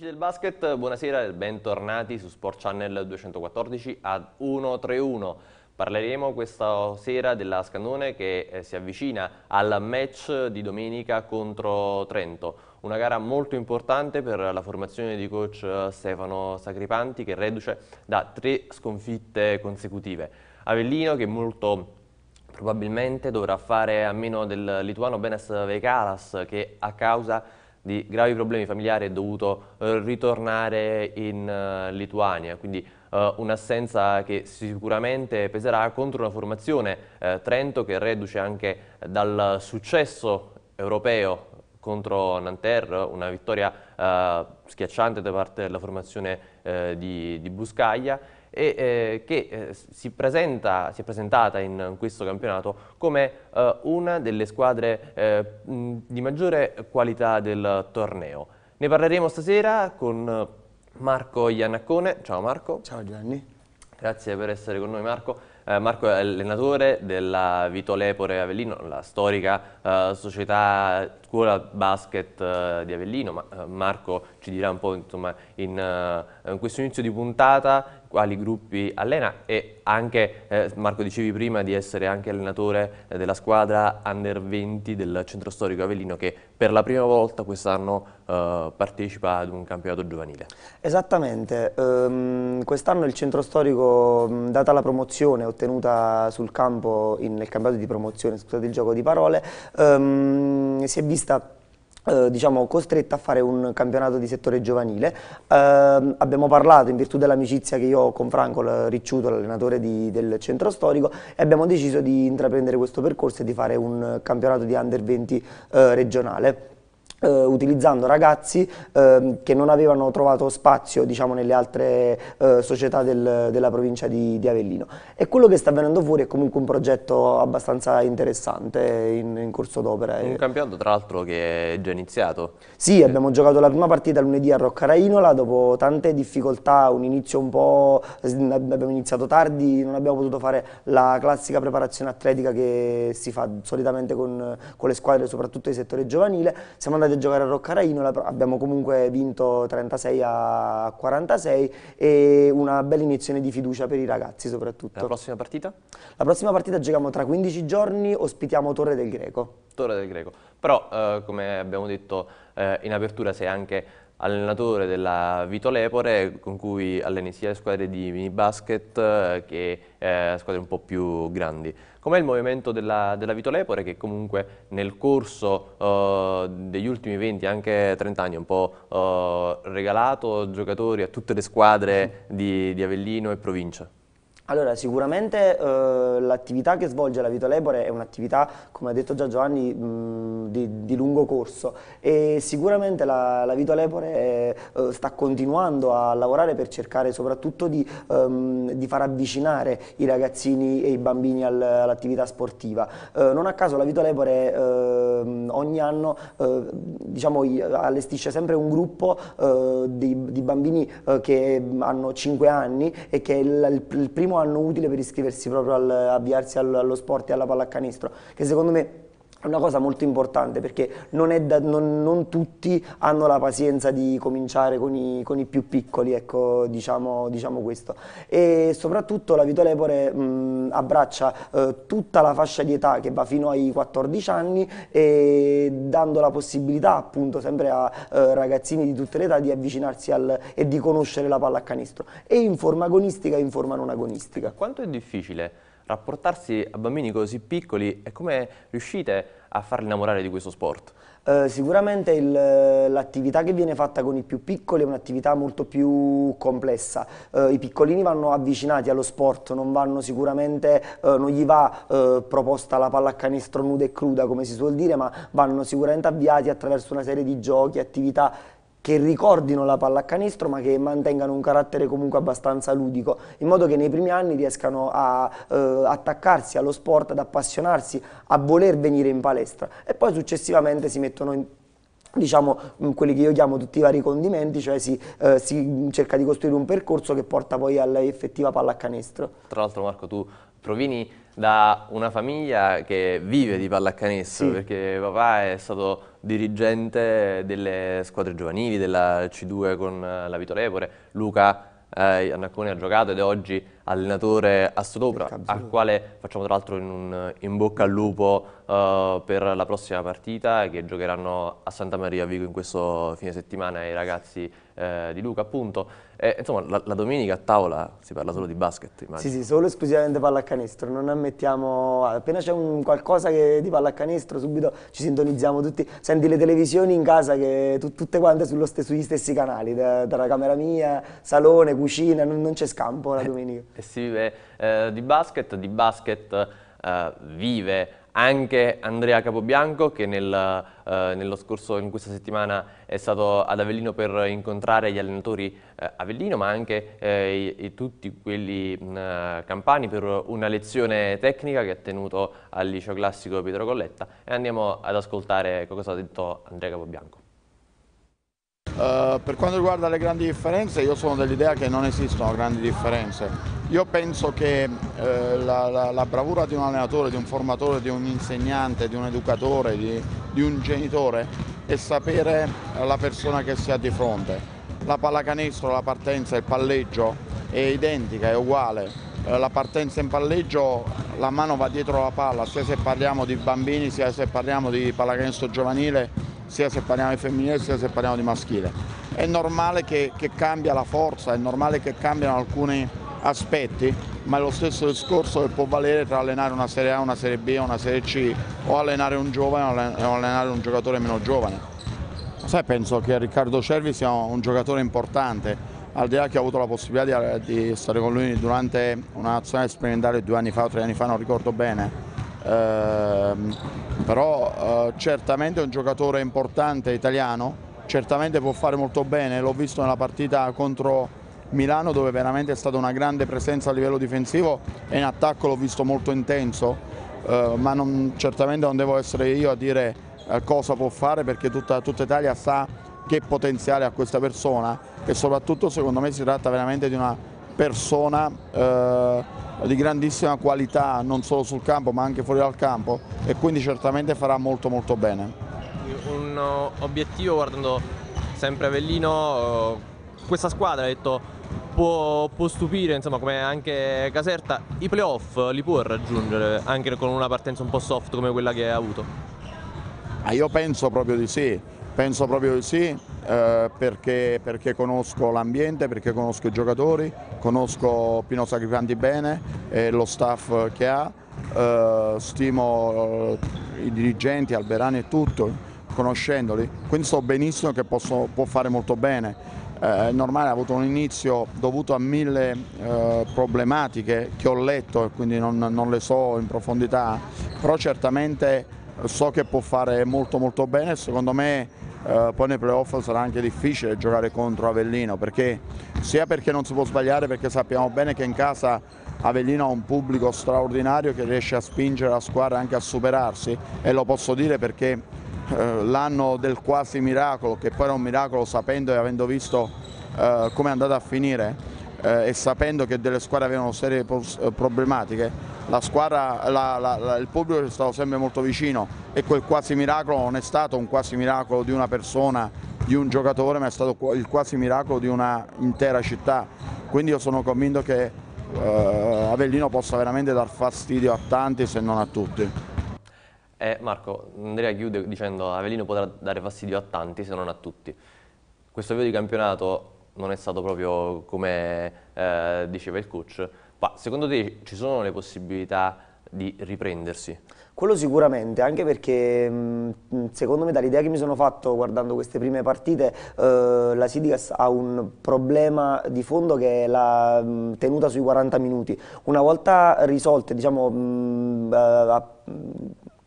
Amici del basket, buonasera e bentornati su Sport Channel 214 ad 131. Parleremo questa sera della Scandone che eh, si avvicina al match di domenica contro Trento. Una gara molto importante per la formazione di coach eh, Stefano Sacripanti che reduce da tre sconfitte consecutive. Avellino che molto probabilmente dovrà fare a meno del lituano Benes Vekalas che a causa di di gravi problemi familiari è dovuto eh, ritornare in eh, Lituania, quindi eh, un'assenza che sicuramente peserà contro una formazione eh, Trento che reduce anche dal successo europeo contro Nanterre, una vittoria schiacciante da parte della formazione di, di Buscaglia e eh, che eh, si, presenta, si, è presentata in questo campionato come eh, una delle squadre eh, di maggiore qualità del torneo. Ne parleremo stasera con Marco Iannaccone. Ciao Marco. Ciao Gianni. Grazie per essere con noi Marco. Eh, Marco è allenatore della Vito Lepore Avellino, la storica eh, società scuola basket eh, di Avellino, ma eh, Marco ci dirà un po' insomma, in, eh, in questo inizio di puntata quali gruppi allena e anche, eh, Marco dicevi prima, di essere anche allenatore eh, della squadra Under 20 del centro storico Avellino che per la prima volta quest'anno eh, partecipa ad un campionato giovanile. Esattamente, um, quest'anno il centro storico, data la promozione ottenuta sul campo in, nel campionato di promozione, scusate il gioco di parole, um, si è vista eh, diciamo, costretta a fare un campionato di settore giovanile. Eh, abbiamo parlato in virtù dell'amicizia che io ho con Franco Ricciuto, l'allenatore del centro storico, e abbiamo deciso di intraprendere questo percorso e di fare un campionato di under 20 eh, regionale eh, utilizzando ragazzi eh, che non avevano trovato spazio diciamo, nelle altre eh, società del, della provincia di, di, Avellino. E quello che sta venendo fuori è comunque un progetto abbastanza interessante in, in corso d'opera. Un eh, campionato tra l'altro che è già iniziato. Sì, eh. abbiamo giocato la prima partita lunedì a Roccarainola, dopo tante difficoltà, un inizio un po'... abbiamo iniziato tardi, non abbiamo potuto fare la classica preparazione atletica che si fa solitamente con, con le squadre, soprattutto del settore giovanile. Siamo andati occasione di giocare a Roccaraino abbiamo comunque vinto 36 a 46 e una bella iniezione di fiducia per i ragazzi soprattutto. La prossima partita? La prossima partita giochiamo tra 15 giorni, ospitiamo Torre del Greco. Torre del Greco, però eh, come abbiamo detto eh, in apertura sei anche allenatore della Vito Lepore con cui alleni sia le squadre di mini basket eh, che eh, squadre un po' più grandi com'è il movimento della, della vitolepore che comunque nel corso uh, degli ultimi 20, anche 30 anni, ha un po' uh, regalato giocatori a tutte le squadre di, di Avellino e provincia? Allora, sicuramente eh, l'attività che svolge la Vito Lebore è un'attività, come ha detto già Giovanni, mh, di, di, lungo corso e sicuramente la, la Vito Lebore eh, eh, sta continuando a lavorare per cercare soprattutto di, ehm, di far avvicinare i ragazzini e i bambini al, all'attività sportiva. Eh, non a caso la Vito Lebore ehm, ogni anno eh, diciamo, allestisce sempre un gruppo eh, di, di, bambini che hanno 5 anni e che è il, il primo hanno utile per iscriversi proprio al, avviarsi allo, allo sport e alla pallacanestro, che secondo me una cosa molto importante perché non, da, non, non, tutti hanno la pazienza di cominciare con i, con i più piccoli, ecco, diciamo, diciamo, questo. E soprattutto la Vito Lepore mh, abbraccia eh, tutta la fascia di età che va fino ai 14 anni e dando la possibilità appunto sempre a eh, ragazzini di tutte le età di avvicinarsi al, e di conoscere la pallacanestro. E in forma agonistica e in forma non agonistica. Quanto è difficile? rapportarsi a bambini così piccoli e come riuscite a farli innamorare di questo sport? Eh, sicuramente l'attività che viene fatta con i più piccoli è un'attività molto più complessa. Eh, I piccolini vanno avvicinati allo sport, non vanno sicuramente, eh, non gli va eh, proposta la pallacanestro nuda e cruda come si suol dire, ma vanno sicuramente avviati attraverso una serie di giochi, attività che ricordino la pallacanestro ma che mantengano un carattere comunque abbastanza ludico, in modo che nei primi anni riescano a eh, attaccarsi allo sport, ad appassionarsi, a voler venire in palestra e poi successivamente si mettono in diciamo quelli che io chiamo tutti i vari condimenti, cioè si, eh, si cerca di costruire un percorso che porta poi all'effettiva pallacanestro. Tra l'altro Marco tu provieni da una famiglia che vive di pallacanestro sì. perché papà è stato dirigente delle squadre giovanili della C2 con eh, la Vito Lepore, Luca eh, Annacone ha giocato ed è oggi allenatore a Stodopra, al quale facciamo tra l'altro un in bocca al lupo uh, per la prossima partita che giocheranno a Santa Maria Vigo in questo fine settimana i ragazzi eh, di Luca appunto. E, insomma, la, la, domenica a tavola si parla solo di basket, immagino. Sì, sì, solo esclusivamente pallacanestro, non ammettiamo... Appena c'è qualcosa che, di pallacanestro, subito ci sintonizziamo tutti. Senti le televisioni in casa che tu, tutte quante st sugli stessi canali, da, dalla camera mia, salone, cucina, non, non c'è scampo la eh, domenica. E, e si vive eh, di basket, di basket eh, vive anche Andrea Capobianco che nel, eh, scorso, in questa settimana è stato ad Avellino per incontrare gli allenatori eh, Avellino ma anche eh, i, i, tutti quelli mh, mm, eh, campani per una lezione tecnica che ha tenuto al liceo classico Pietro Colletta e andiamo ad ascoltare cosa ha detto Andrea Capobianco. Eh, per quanto riguarda le grandi differenze, io sono dell'idea che non esistono grandi differenze. Io penso che uh, la, la, la, bravura di un allenatore, di un formatore, di un insegnante, di un educatore, di, di un genitore è sapere la persona che si ha di fronte. La pallacanestro, la partenza, il palleggio è identica, è uguale. Eh, la partenza in palleggio, la mano va dietro la palla, sia se parliamo di bambini, sia se parliamo di pallacanestro giovanile sia se parliamo di femminile sia se parliamo di maschile. È normale che, che cambia la forza, è normale che cambiano alcuni aspetti, ma è lo stesso discorso che può valere tra allenare una Serie A, una Serie B, una Serie C o allenare un giovane o allenare un giocatore meno giovane. Sai, penso che Riccardo Cervi sia un giocatore importante, al di là che ho avuto la possibilità di, di stare con lui durante una nazionale sperimentale due anni fa o tre anni fa, non ricordo bene Ehm, però eh, certamente è un giocatore importante italiano, certamente può fare molto bene, l'ho visto nella partita contro Milano dove veramente è stata una grande presenza a livello difensivo e in attacco l'ho visto molto intenso, eh, ma non, certamente non devo essere io a dire eh, cosa può fare perché tutta, tutta, Italia sa che potenziale ha questa persona e soprattutto secondo me si tratta veramente di una persona eh, di grandissima qualità non solo sul campo ma anche fuori dal campo e quindi certamente farà molto molto bene. Un uh, obiettivo guardando sempre Avellino, uh, questa squadra ha detto Può, può, stupire, insomma, come anche Caserta, i playoff li può raggiungere anche con una partenza un po' soft come quella che ha avuto? Ah, io penso proprio di sì, penso proprio di sì. Eh, perché, perché, conosco l'ambiente, perché conosco i giocatori, conosco Pino Sacrificanti bene e lo staff che ha, eh, stimo eh, i dirigenti, Alberani e tutto, conoscendoli, quindi so benissimo che posso, può fare molto bene. Eh, è normale, ha avuto un inizio dovuto a mille eh, problematiche che ho letto e quindi non, non, le so in profondità, però certamente so che può fare molto molto bene, secondo me eh, poi nei playoff sarà anche difficile giocare contro Avellino, perché, sia perché non si può sbagliare, perché sappiamo bene che in casa Avellino ha un pubblico straordinario che riesce a spingere la squadra anche a superarsi e lo posso dire perché eh, l'anno del quasi miracolo, che poi era un miracolo sapendo e avendo visto eh, come è andata a finire, eh, e sapendo che delle squadre avevano serie eh, problematiche, la squadra, la, la, il pubblico è stato sempre molto vicino e quel quasi miracolo non è stato un quasi miracolo di una persona, di un giocatore, ma è stato il quasi miracolo di un'intera città. Quindi io sono convinto che eh, Avellino possa veramente dar fastidio a tanti se non a tutti. Eh, Marco, Andrea chiude dicendo Avellino potrà dare fastidio a tanti se non a tutti. Questo video di campionato non è stato proprio come eh, diceva il coach. Ma secondo te ci sono le possibilità di riprendersi? Quello sicuramente, anche perché mm, secondo me dall'idea che mi sono fatto guardando queste prime partite, eh, la Sidigas ha un problema di fondo che è la mm, tenuta sui 40 minuti. Una volta risolte, diciamo, mh, mm, eh, a,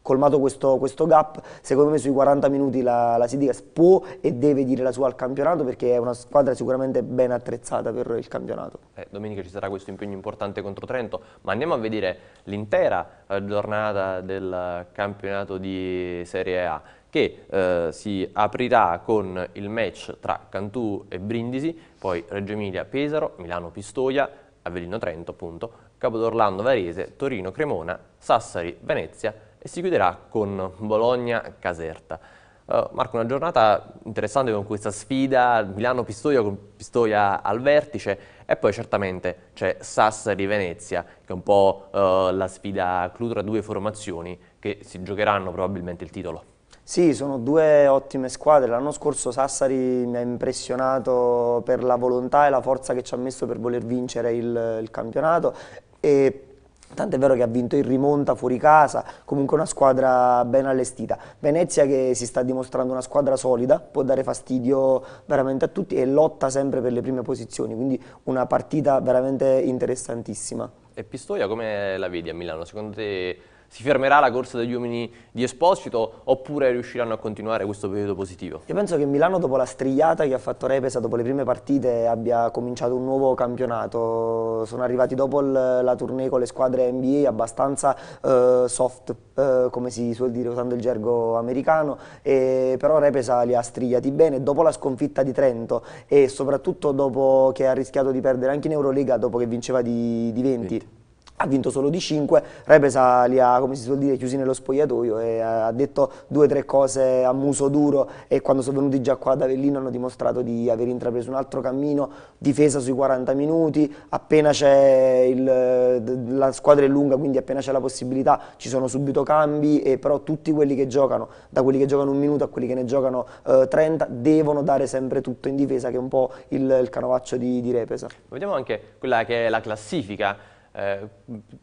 colmato questo, questo, gap, secondo me sui 40 minuti la, la Sidigas può e deve dire la sua al campionato perché è una squadra sicuramente ben attrezzata per il campionato. Eh, domenica ci sarà questo impegno importante contro Trento, ma andiamo a vedere l'intera eh, giornata del campionato di Serie A che eh, si aprirà con il match tra Cantù e Brindisi, poi Reggio Emilia-Pesaro, Milano-Pistoia, Avellino-Trento appunto, Capodorlando-Varese, Torino-Cremona, Sassari-Venezia, e si chiuderà con Bologna-Caserta. Uh, eh, Marco, una giornata interessante con questa sfida, Milano-Pistoia con Pistoia al vertice e poi certamente c'è Sassari-Venezia, che è un po' uh, la sfida clou tra due formazioni che si giocheranno probabilmente il titolo. Sì, sono due ottime squadre. L'anno scorso Sassari mi ha impressionato per la volontà e la forza che ci ha messo per voler vincere il, il campionato e Tanto è vero che ha vinto il rimonta fuori casa, comunque una squadra ben allestita. Venezia che si sta dimostrando una squadra solida, può dare fastidio veramente a tutti e lotta sempre per le prime posizioni, quindi una partita veramente interessantissima. E Pistoia come la vedi a Milano? Secondo te si fermerà la corsa degli uomini di Esposito oppure riusciranno a continuare questo periodo positivo? Io penso che Milano dopo la strigliata che ha fatto Repesa dopo le prime partite abbia cominciato un nuovo campionato, sono arrivati dopo la tournée con le squadre NBA abbastanza eh, soft eh, come si suol dire usando il gergo americano, e, però Repesa li ha strigliati bene dopo la sconfitta di Trento e soprattutto dopo che ha rischiato di perdere anche in Euroliga dopo che vinceva di, di 20. 20 ha vinto solo di 5, Rebesa li ha, come si suol dire, chiusi nello spogliatoio e ha detto due o tre cose a muso duro e quando sono venuti già qua ad Avellino hanno dimostrato di aver intrapreso un altro cammino, difesa sui 40 minuti, appena c'è la squadra è lunga quindi appena c'è la possibilità ci sono subito cambi e però tutti quelli che giocano, da quelli che giocano un minuto a quelli che ne giocano eh, 30, devono dare sempre tutto in difesa che è un po' il, il canovaccio di, di Repesa. Vediamo anche quella che è la classifica eh,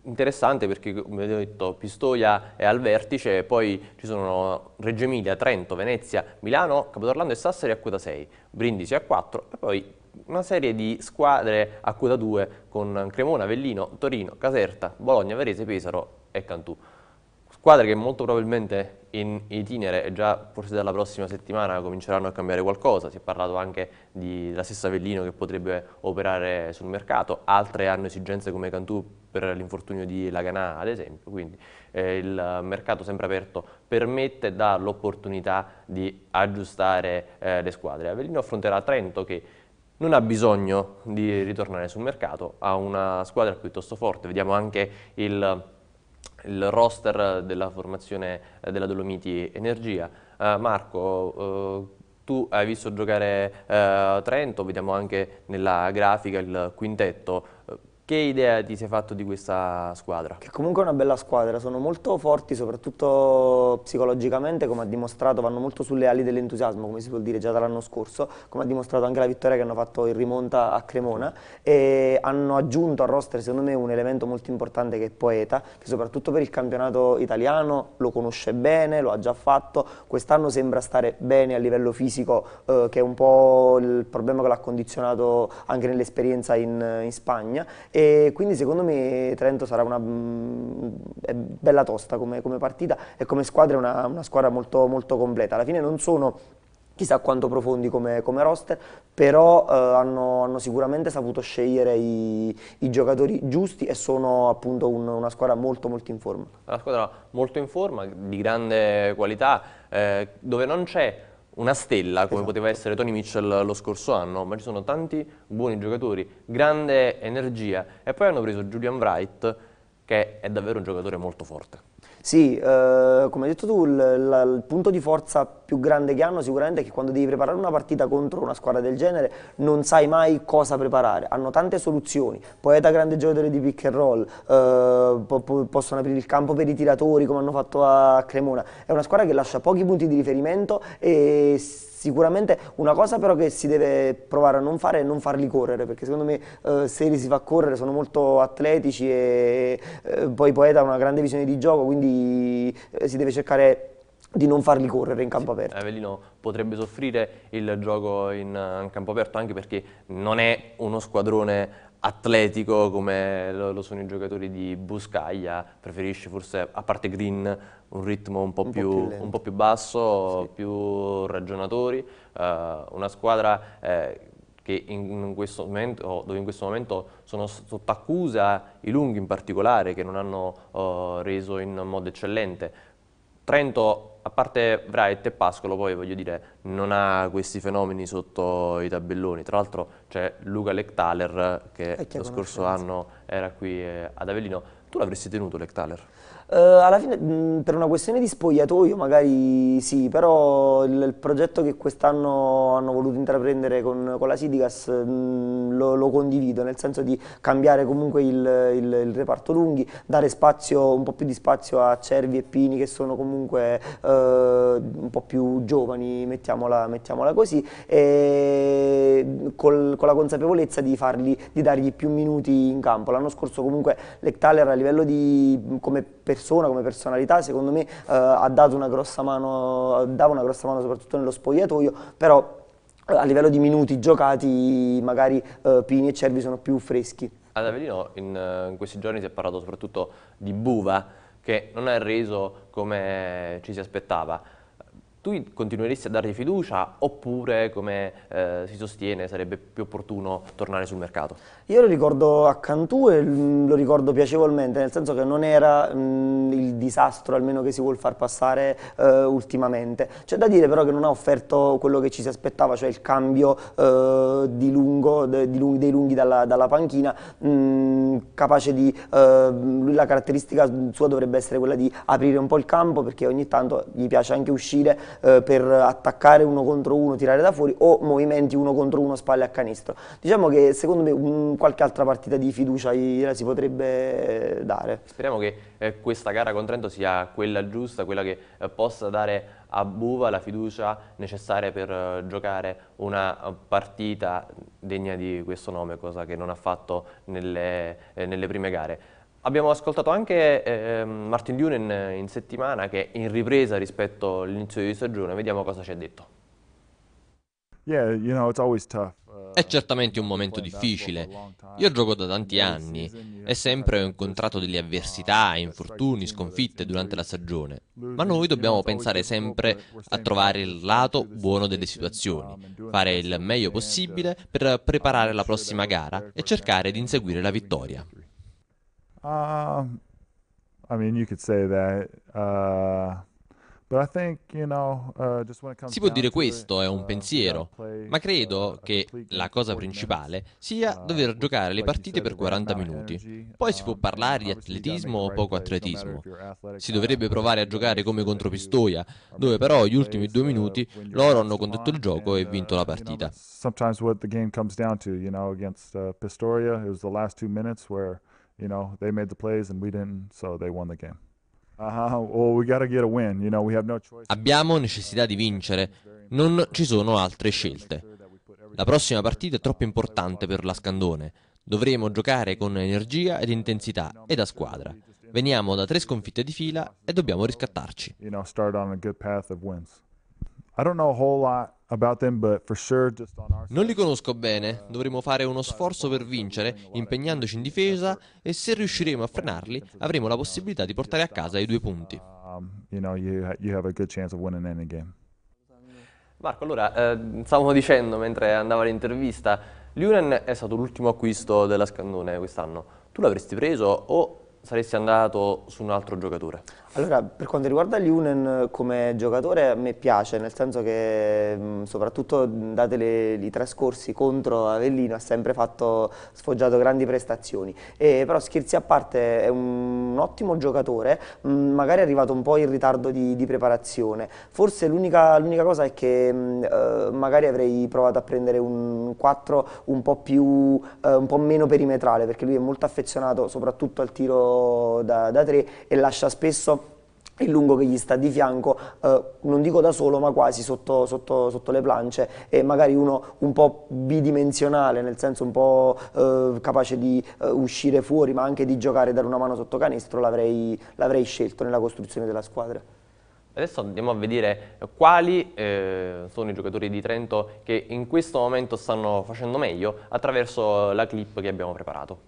interessante perché, come abbiamo detto, Pistoia è al vertice, poi ci sono Reggio Emilia, Trento, Venezia, Milano, Capodorlando e Sassari a quota 6, Brindisi a 4 e poi una serie di squadre a quota 2 con Cremona, Avellino, Torino, Caserta, Bologna, Varese, Pesaro e Cantù. Squadre che molto probabilmente in itinere e già forse dalla prossima settimana cominceranno a cambiare qualcosa, si è parlato anche di, della stessa Avellino che potrebbe operare sul mercato, altre hanno esigenze come Cantù per l'infortunio di Laganà ad esempio, quindi eh, il mercato sempre aperto permette, dà l'opportunità di aggiustare eh, le squadre. Avellino affronterà Trento che non ha bisogno di ritornare sul mercato, ha una squadra piuttosto forte, vediamo anche il il roster della formazione eh, della Dolomiti Energia. Eh, Marco, eh, tu hai visto giocare Trento, vediamo anche nella grafica il quintetto, che idea ti sei fatto di questa squadra? Che comunque è una bella squadra, sono molto forti, soprattutto psicologicamente, come ha dimostrato, vanno molto sulle ali dell'entusiasmo, come si può dire già dall'anno scorso, come ha dimostrato anche la vittoria che hanno fatto in rimonta a Cremona e hanno aggiunto al roster, secondo me, un elemento molto importante che è Poeta, che soprattutto per il campionato italiano lo conosce bene, lo ha già fatto, quest'anno sembra stare bene a livello fisico, eh, che è un po' il problema che l'ha condizionato anche nell'esperienza in, in Spagna e quindi secondo me Trento sarà una mm, bella tosta come, come partita e come squadra è una, una squadra molto, molto completa. Alla fine non sono chissà quanto profondi come, come roster, però eh, hanno, hanno, sicuramente saputo scegliere i, i, giocatori giusti e sono appunto un, una squadra molto molto in forma. Una squadra molto in forma, di grande qualità, eh, dove non c'è una stella come esatto. poteva essere Tony Mitchell lo scorso anno, ma ci sono tanti buoni giocatori, grande energia e poi hanno preso Julian Wright che è davvero un giocatore molto forte. Sì, eh, come hai detto tu, il, la, il, punto di forza più grande che hanno sicuramente è che quando devi preparare una partita contro una squadra del genere non sai mai cosa preparare, hanno tante soluzioni, poeta grande giocatore di pick and roll, eh, po po possono aprire il campo per i tiratori come hanno fatto a Cremona, è una squadra che lascia pochi punti di riferimento e Sicuramente una cosa però che si deve provare a non fare è non farli correre, perché secondo me eh, se li si fa correre sono molto atletici e eh, poi Poeta ha una grande visione di gioco, quindi eh, si deve cercare di non farli correre in campo sì, aperto. Avellino potrebbe soffrire il gioco in, eh, in, campo aperto anche perché non è uno squadrone atletico come lo, sono i giocatori di Buscaglia, preferisce forse, a parte Green, un ritmo un po', un più, po più, un po più, basso, sì. più ragionatori, uh, una squadra eh, che in questo momento, dove in questo momento sono sotto accusa i lunghi in particolare che non hanno uh, reso in modo eccellente. Trento a parte Wright e Pascolo, poi voglio dire, non ha questi fenomeni sotto i tabelloni. Tra l'altro c'è Luca Lectaler che lo scorso anno era qui eh, ad Avellino. Tu l'avresti tenuto Lectaler? Uh, alla fine mh, mm, per una questione di spogliatoio magari sì, però il, il progetto che quest'anno hanno voluto intraprendere con, con la Sidigas mh, mm, lo, lo, condivido, nel senso di cambiare comunque il, il, il, reparto lunghi, dare spazio, un po' più di spazio a Cervi e Pini che sono comunque uh, un po' più giovani, mettiamola, mettiamola così, e col, con la consapevolezza di, fargli, di dargli più minuti in campo. L'anno scorso comunque Lectaler a livello di come per persona, come personalità, secondo me eh, ha dato una grossa mano, dava una grossa mano soprattutto nello spogliatoio, però eh, a livello di minuti giocati magari eh, Pini e Cervi sono più freschi. Ad Avellino in, eh, in questi giorni si è parlato soprattutto di Buva, che non è reso come ci si aspettava tu continueresti a dargli fiducia oppure, come eh, si sostiene, sarebbe più opportuno tornare sul mercato? Io lo ricordo a Cantù e mm, lo ricordo piacevolmente, nel senso che non era mh, mm, il disastro almeno che si vuol far passare eh, ultimamente. C'è da dire però che non ha offerto quello che ci si aspettava, cioè il cambio eh, di lungo, de, di lunghi, dei lunghi dalla, dalla panchina, mh, mm, capace di... Eh, la caratteristica sua dovrebbe essere quella di aprire un po' il campo perché ogni tanto gli piace anche uscire eh, per attaccare uno contro uno, tirare da fuori o movimenti uno contro uno, spalle a canestro. Diciamo che secondo me un, qualche altra partita di fiducia gliela si potrebbe dare. Speriamo che eh, questa gara con Trento sia quella giusta, quella che eh, possa dare a Buva la fiducia necessaria per eh, giocare una eh, partita degna di questo nome, cosa che non ha fatto nelle, nelle prime gare. Abbiamo ascoltato anche eh, Martin Dunen in settimana che è in ripresa rispetto all'inizio di stagione, vediamo cosa ci ha detto. Uh, è certamente un momento difficile. Io gioco da tanti anni e sempre ho incontrato delle uh, avversità, infortuni, sconfitte durante la stagione, ma noi dobbiamo pensare sempre a trovare il lato buono delle um, situazioni, fare il meglio possibile per uh, preparare la prossima gara e cercare di inseguire la vittoria. Um, I mean, you could say that. Uh, si può dire questo è un uh, pensiero, ma credo che la cosa principale sia uh, dover giocare le partite per 40 minuti. Poi si può um, parlare di atletismo o poco atletismo. Si dovrebbe provare a giocare come contro Pistoia, dove però gli ultimi due uh, minuti loro hanno condotto il gioco e vinto la partita. Sometimes what the game comes down to, you know, against Pistoia, it was the last two minutes where you know, they made the plays and we didn't, so they won the game. Uh-huh. Abbiamo necessità di vincere, non ci sono altre scelte. La prossima partita è troppo importante per la Scandone. Dovremo giocare con energia ed intensità e da squadra. Veniamo da tre sconfitte di fila e dobbiamo riscattarci. a non li conosco uh, bene, dovremo fare uno sforzo per vincere, impegnandoci in difesa e se riusciremo a frenarli avremo la possibilità di uh, portare a casa i due punti. Uh, um, Marco, allora, eh, stavamo dicendo mentre andava l'intervista, Luren è stato l'ultimo acquisto della Scandone quest'anno. Tu l'avresti preso o saresti andato su un altro giocatore? Allora, per quanto riguarda Lunen eh, come giocatore a me piace, nel senso che mm, soprattutto mm, date le, i tre scorsi contro Avellino ha sempre fatto, sfoggiato grandi prestazioni, e, però scherzi a parte è un, un ottimo giocatore, mh, mm, magari è arrivato un po' in ritardo di, di preparazione, forse l'unica cosa è che mh, eh, magari avrei provato a prendere un 4 un po, più, uh, un po' meno perimetrale perché lui è molto affezionato soprattutto al tiro da, da 3 e lascia spesso il lungo che gli sta di fianco, eh, non dico da solo ma quasi sotto, sotto, sotto, le plance e magari uno un po' bidimensionale, nel senso un po' eh, capace di eh, uscire fuori ma anche di giocare e dare una mano sotto canestro l'avrei scelto nella costruzione della squadra. Adesso andiamo a vedere quali eh, sono i giocatori di Trento che in questo momento stanno facendo meglio attraverso la clip che abbiamo preparato.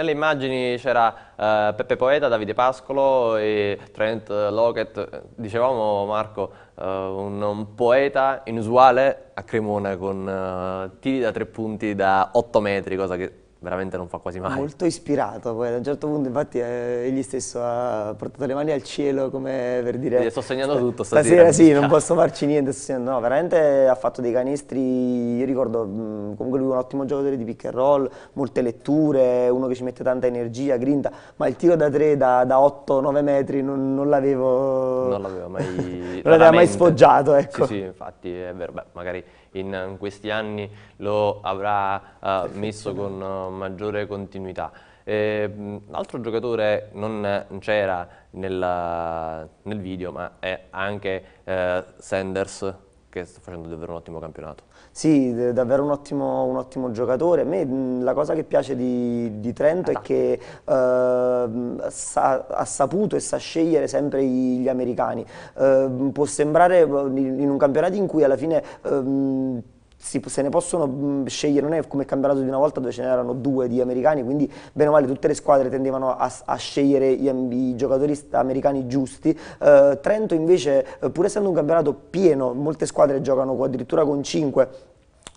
Nelle immagini c'era eh, Peppe Poeta, Davide Pascolo e Trent Lockett, dicevamo Marco, eh, un, un, poeta inusuale a Cremona con eh, tiri da tre punti da 8 metri, cosa che veramente non fa quasi mai. Molto ispirato poi, ad un certo punto infatti eh, egli stesso ha portato le mani al cielo come per dire... Gli sto segnando sta, tutto stasera. Stasera sì, non posso farci niente, segnando, no, veramente ha fatto dei canestri, io ricordo mh, comunque lui è un ottimo giocatore di pick and roll, molte letture, uno che ci mette tanta energia, grinta, ma il tiro da 3 da, da 8-9 metri non, non l'avevo... Non l'avevo mai... non l'aveva mai sfoggiato, ecco. Sì, sì, infatti è vero, beh, magari in questi anni lo avrà uh, messo con eh, maggiore continuità. Ehm, l'altro giocatore non c'era nel, nel, video ma è anche eh, Sanders che sta facendo davvero un ottimo campionato. Sì, davvero un ottimo, un ottimo, giocatore. A me la cosa che piace di, di Trento Attacco. è ah, che eh, sa, ha saputo e sa scegliere sempre gli americani. Eh, può sembrare ehm, in un campionato in cui alla fine... Eh, si, se ne possono scegliere, non è come il campionato di una volta dove ce n'erano due di americani, quindi bene o male tutte le squadre tendevano a, a scegliere i, i, giocatori americani giusti. Eh, Trento invece, eh, pur essendo un campionato pieno, molte squadre giocano addirittura con 5,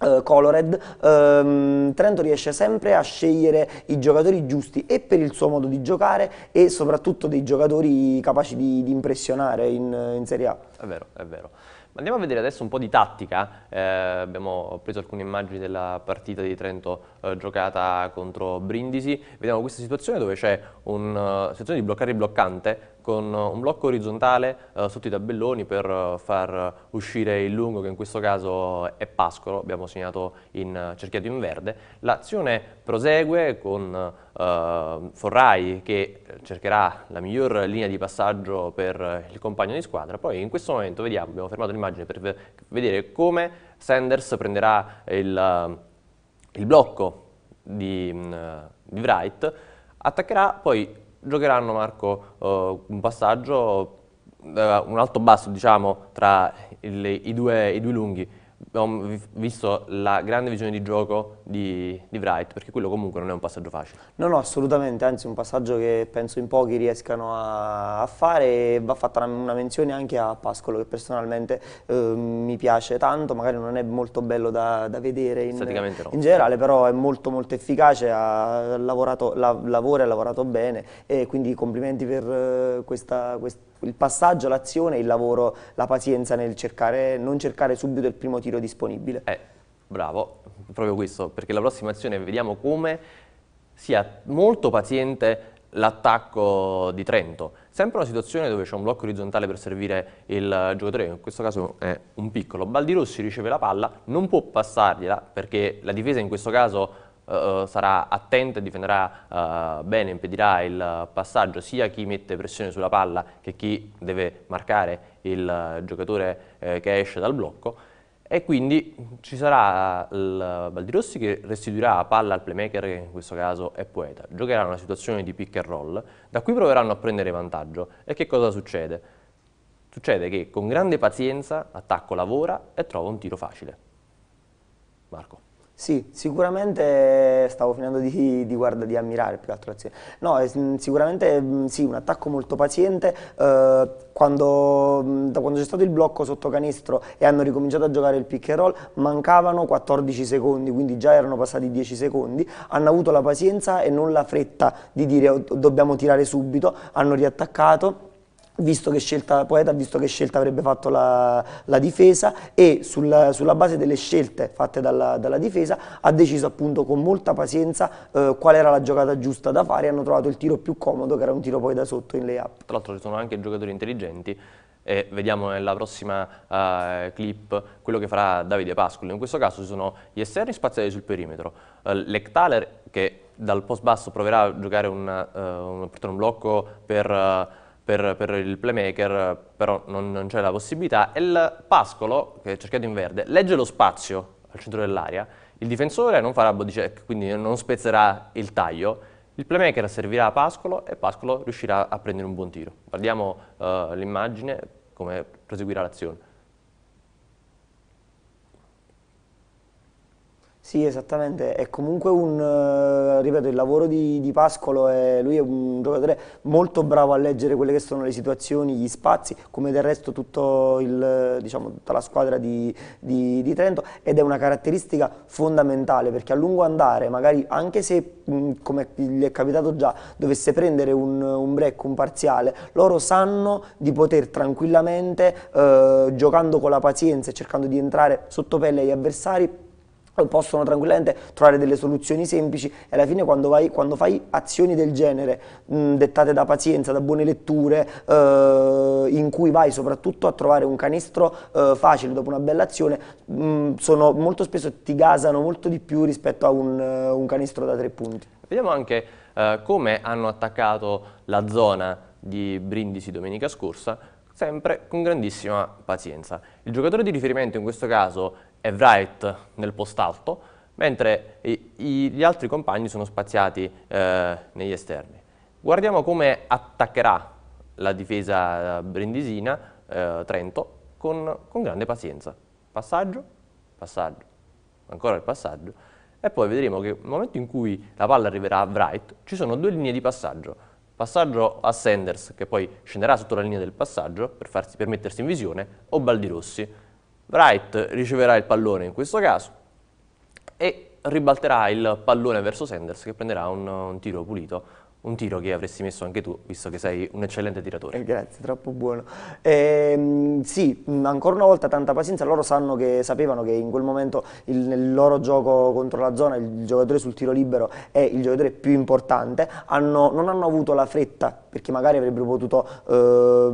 Uh, eh, colored, uh, Trento riesce sempre a scegliere i giocatori giusti e per il suo modo di giocare e soprattutto dei giocatori capaci di, di impressionare in, in Serie A. È vero, è vero andiamo a vedere adesso un po' di tattica, eh, abbiamo preso alcune immagini della partita di Trento eh, giocata contro Brindisi. Vediamo questa situazione dove c'è una eh, situazione di bloccare il bloccante con eh, un blocco orizzontale eh, sotto i tabelloni per far uscire il lungo che in questo caso è Pascolo, abbiamo segnato in, cerchiato in verde. L'azione prosegue con eh, Forrai che cercherà la miglior linea di passaggio per il compagno di squadra, poi in questo momento vediamo, abbiamo fermato l'immagine per vedere come Sanders prenderà il il blocco di, mm, di Wright, attaccherà, poi giocheranno Marco uh, un passaggio, uh, un alto basso diciamo tra il, i, due, i due lunghi, abbiamo visto la grande visione di gioco di, di Wright, perché quello comunque non è un passaggio facile. No, no, assolutamente, anzi è un passaggio che penso in pochi riescano a, a fare e va fatta una, una, menzione anche a Pascolo che personalmente eh, mi piace tanto, magari non è molto bello da, da vedere in, no. in, generale, però è molto molto efficace, ha lavorato, la, lavora e ha lavorato bene e quindi complimenti per eh, questa, questa il passaggio, l'azione, il lavoro, la pazienza nel cercare, non cercare subito il primo tiro disponibile. Eh, bravo, proprio questo, perché la prossima azione vediamo come sia molto paziente l'attacco di Trento. Sempre una situazione dove c'è un blocco orizzontale per servire il giocatore, in questo caso è un piccolo. Baldirossi riceve la palla, non può passargliela perché la difesa in questo caso eh, eh, sarà attenta e difenderà uh, bene, impedirà il passaggio sia chi mette pressione sulla palla che chi deve marcare il uh, giocatore che esce dal blocco e quindi ci sarà il Baldirossi che restituirà palla al playmaker che in questo caso è Poeta, giocherà una situazione di pick and roll, da qui proveranno a prendere vantaggio e che cosa succede? Succede che con grande pazienza l'attacco lavora e trova un tiro facile. Marco. Sì, sicuramente stavo finendo di, di, guarda, di ammirare più che altro l'azione. No, mm, sicuramente mm, sì, un attacco molto paziente. Eh, quando, mm, da quando c'è stato il blocco sotto canestro e hanno ricominciato a giocare il pick and roll, mancavano 14 secondi, quindi già erano passati 10 secondi. Hanno avuto la pazienza e non la fretta di dire oh, dobbiamo tirare subito, hanno riattaccato visto che scelta Poeta, visto che scelta avrebbe fatto la, la difesa e sulla, sulla, base delle scelte fatte dalla, dalla, difesa ha deciso appunto con molta pazienza eh, qual era la giocata giusta da fare e hanno trovato il tiro più comodo che era un tiro poi da sotto in layup. Tra l'altro ci sono anche giocatori intelligenti e vediamo nella prossima uh, clip quello che farà Davide Pascolo. In questo caso ci sono gli esterni spaziati sul perimetro, uh, Lectaler che dal post basso proverà a giocare un, uh, un, un blocco per per, per il playmaker, però non, non c'è la possibilità. E il pascolo, che è cercato in verde, legge lo spazio al centro dell'area, il difensore non farà body check, quindi non spezzerà il taglio, il playmaker servirà a Pascolo e Pascolo riuscirà a prendere un buon tiro. Guardiamo uh, l'immagine, come proseguirà l'azione. Sì, esattamente, è comunque un, eh, ripeto, il lavoro di, di Pascolo, è, lui è un giocatore molto bravo a leggere quelle che sono le situazioni, gli spazi, come del resto il, diciamo, tutta la squadra di, di, di, Trento ed è una caratteristica fondamentale perché a lungo andare, magari anche se, come gli è capitato già, dovesse prendere un, un break, un parziale, loro sanno di poter tranquillamente, eh, giocando con la pazienza e cercando di entrare sotto pelle agli avversari, possono tranquillamente trovare delle soluzioni semplici e alla fine quando, vai, quando fai azioni del genere mh, dettate da pazienza, da buone letture eh, in cui vai soprattutto a trovare un canestro eh, facile dopo una bella azione mh, sono, molto spesso ti gasano molto di più rispetto a un, uh, un canestro da tre punti. Vediamo anche uh, come hanno attaccato la zona di Brindisi domenica scorsa sempre con grandissima pazienza. Il giocatore di riferimento in questo caso e Wright nel post alto, mentre i, i, gli altri compagni sono spaziati eh, negli esterni. Guardiamo come attaccherà la difesa eh, brindisina eh, Trento con, con grande pazienza. Passaggio, passaggio, ancora il passaggio, e poi vedremo che nel momento in cui la palla arriverà a Wright ci sono due linee di passaggio. Passaggio a Sanders, che poi scenderà sotto la linea del passaggio per, farsi, per mettersi in visione, o Baldirossi, Wright riceverà il pallone in questo caso e ribalterà il pallone verso Sanders che prenderà un, un tiro pulito un tiro che avresti messo anche tu, visto che sei un eccellente tiratore. Eh, grazie, troppo buono. Eh, sì, mm, ancora una volta tanta pazienza, loro che, sapevano che in quel momento il, nel loro gioco contro la zona il giocatore sul tiro libero è il giocatore più importante, hanno, non hanno avuto la fretta perché magari avrebbero potuto eh,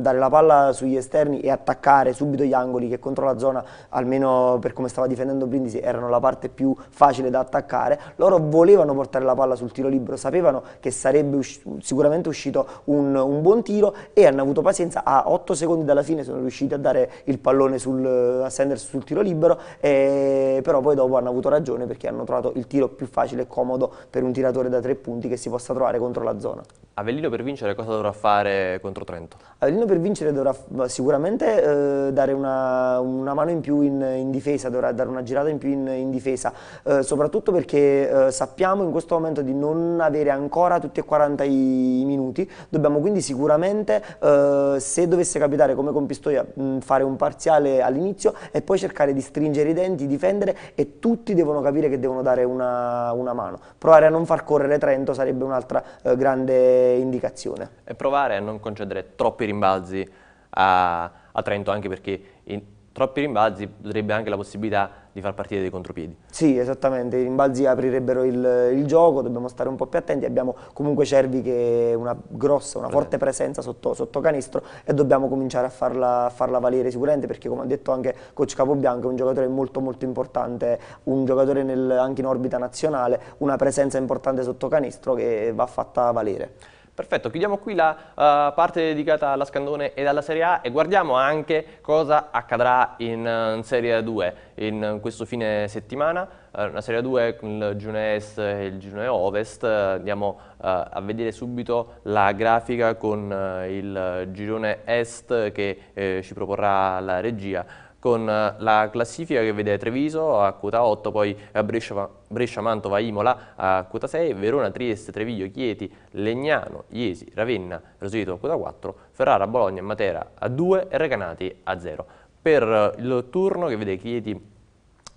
dare la palla sugli esterni e attaccare subito gli angoli che contro la zona, almeno per come stava difendendo Brindisi, erano la parte più facile da attaccare. Loro volevano portare la palla sul tiro libero, sapevano che che sarebbe usci sicuramente uscito un, un, buon tiro e hanno avuto pazienza, a 8 secondi dalla fine sono riusciti a dare il pallone sul, a Sanders sul tiro libero, e, eh, però poi dopo hanno avuto ragione perché hanno trovato il tiro più facile e comodo per un tiratore da tre punti che si possa trovare contro la zona. Avellino per vincere cosa dovrà fare contro Trento? Avellino per vincere dovrà sicuramente eh, dare una, una, mano in più in, in, difesa, dovrà dare una girata in più in, in difesa, eh, soprattutto perché eh, sappiamo in questo momento di non avere ancora tutti e 40 i minuti, dobbiamo quindi sicuramente, eh, se dovesse capitare come con Pistoia, mm, fare un parziale all'inizio e poi cercare di stringere i denti, difendere e tutti devono capire che devono dare una, una mano. Provare a non far correre Trento sarebbe un'altra eh, grande indicazione. E provare a non concedere troppi rimbalzi a, a Trento, anche perché in troppi rimbalzi darebbe anche la possibilità di far partire dei contropiedi. Sì, esattamente, i rimbalzi aprirebbero il, il, gioco, dobbiamo stare un po' più attenti, abbiamo comunque Cervi che è una grossa, una forte presenza sotto, sotto canistro e dobbiamo cominciare a farla, a farla, valere sicuramente perché come ha detto anche coach Capobianco è un giocatore molto molto importante, un giocatore nel, anche in orbita nazionale, una presenza importante sotto canistro che va fatta valere. Perfetto, chiudiamo qui la uh, parte dedicata alla Scandone e alla Serie A e guardiamo anche cosa accadrà in, eh, in Serie 2 in questo fine settimana. Uh, eh, una Serie 2 con il Giune Est e il Giune Ovest. Uh, andiamo a vedere subito la grafica con il girone Est che ci proporrà la regia con eh, la classifica che vede Treviso a quota 8, poi eh, Brescia, Mantova, Imola a quota 6, Verona, Trieste, Treviglio, Chieti, Legnano, Iesi, Ravenna, rosito a quota 4, Ferrara, Bologna, Matera a 2 e Recanati a 0. Per eh, il turno che vede Chieti,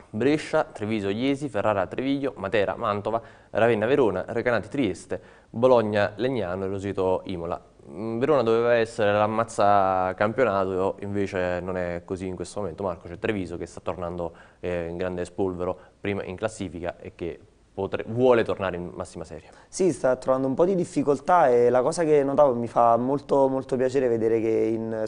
Brescia, Treviso, Iesi, Ferrara, Treviglio, Matera, Mantova, Ravenna, Verona, Recanati, Trieste, Bologna, Legnano e Rosito, Imola Mm, Verona doveva essere l'ammazza campionato, invece non è così in questo momento. Marco, c'è Treviso che sta tornando eh, in grande spolvero prima in classifica e che potre, vuole tornare in massima serie. Sì, sta trovando un po' di difficoltà e la cosa che notavo mi fa molto, molto piacere vedere che in,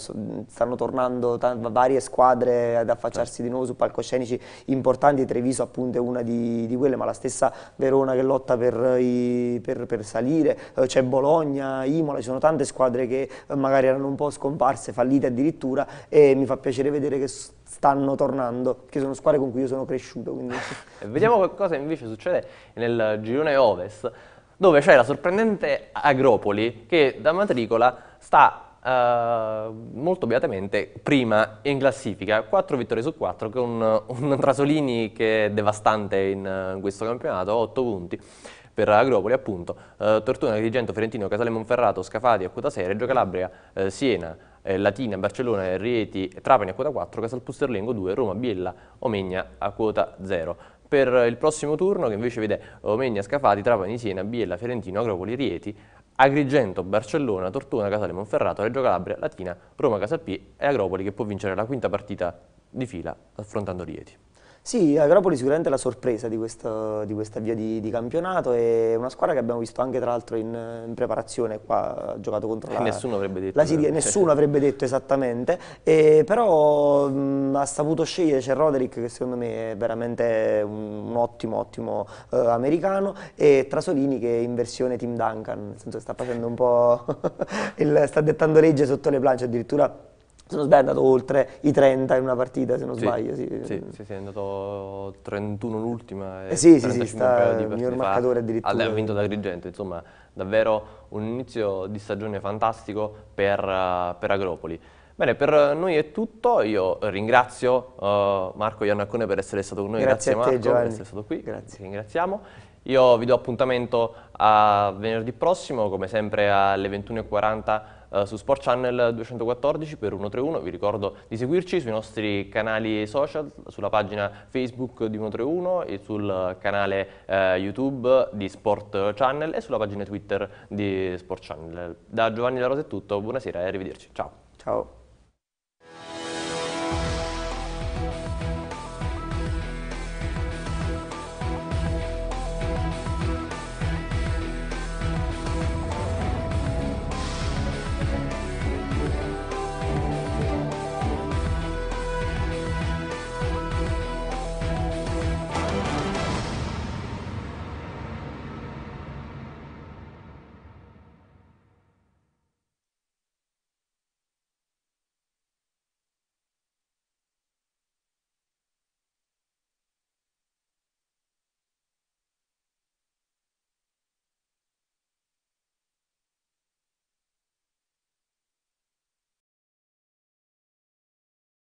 stanno tornando varie squadre ad affacciarsi di nuovo su palcoscenici importanti, Treviso appunto è una di, di quelle, ma la stessa Verona che lotta per, i, per, per salire, eh, c'è Bologna, Imola, ci sono tante squadre che eh, magari erano un po' scomparse, fallite addirittura e mi fa piacere vedere che stanno tornando, che sono squadre con cui io sono cresciuto. Vediamo cosa invece succede nel girone ovest, dove c'è la sorprendente Agropoli che da matricola sta Uh, molto beatamente prima in classifica, 4 vittorie su 4 con un Trasolini che è devastante in, eh, questo campionato, 8 punti per Agropoli appunto, uh, eh, Tortona, Agrigento, Fiorentino, Casale Monferrato, Scafati, Acquota Sereggio Calabria, uh, Siena, eh, Latina, Barcellona, Rieti, Trapani a quota 4, Casalpusterlengo 2, Roma, Biella, Omegna a quota 0 per il prossimo turno che invece vede Omegna, Scafati, Trapani, Siena, Biella, Fiorentino, Agropoli, Rieti, Agrigento, Barcellona, Tortona, Casale, Monferrato, Reggio Calabria, Latina, Roma, Casalpì e Agropoli che può vincere la quinta partita di fila affrontando Rieti. Sì, Agropoli sicuramente è la sorpresa di, questo, di questa via di, di, campionato è una squadra che abbiamo visto anche tra l'altro in, in, preparazione qua, ha giocato contro la, nessuno avrebbe detto, la Siria, nessuno avrebbe detto esattamente, e, però mh, ha saputo scegliere, c'è Roderick che secondo me è veramente un, un ottimo, ottimo eh, americano e Trasolini che è in versione Team Duncan, nel senso che sta facendo un po', il, sta dettando legge sotto le planche addirittura se non sbaglio è andato oltre i 30 in una partita, se non sì, sbaglio. Sì, sì, sì, sì, è andato 31 l'ultima e eh sì, sì, sì, sta il miglior marcatore addirittura. Ha vinto da Agrigento, insomma, davvero un inizio di stagione fantastico per, eh, per Agropoli. Bene, per noi è tutto, io ringrazio uh, Marco Iannaccone per essere stato con noi, grazie, grazie Marco Giovanni. per essere stato qui, grazie. ringraziamo. Io vi do appuntamento a venerdì prossimo, come sempre alle 21.40 eh, su Sport Channel 214 per 131. Vi ricordo di seguirci sui nostri canali social, sulla pagina Facebook di 131 e sul canale eh, YouTube di Sport Channel e sulla pagina Twitter di Sport Channel. Da Giovanni La Rosa è tutto, buonasera e arrivederci. Ciao. Ciao.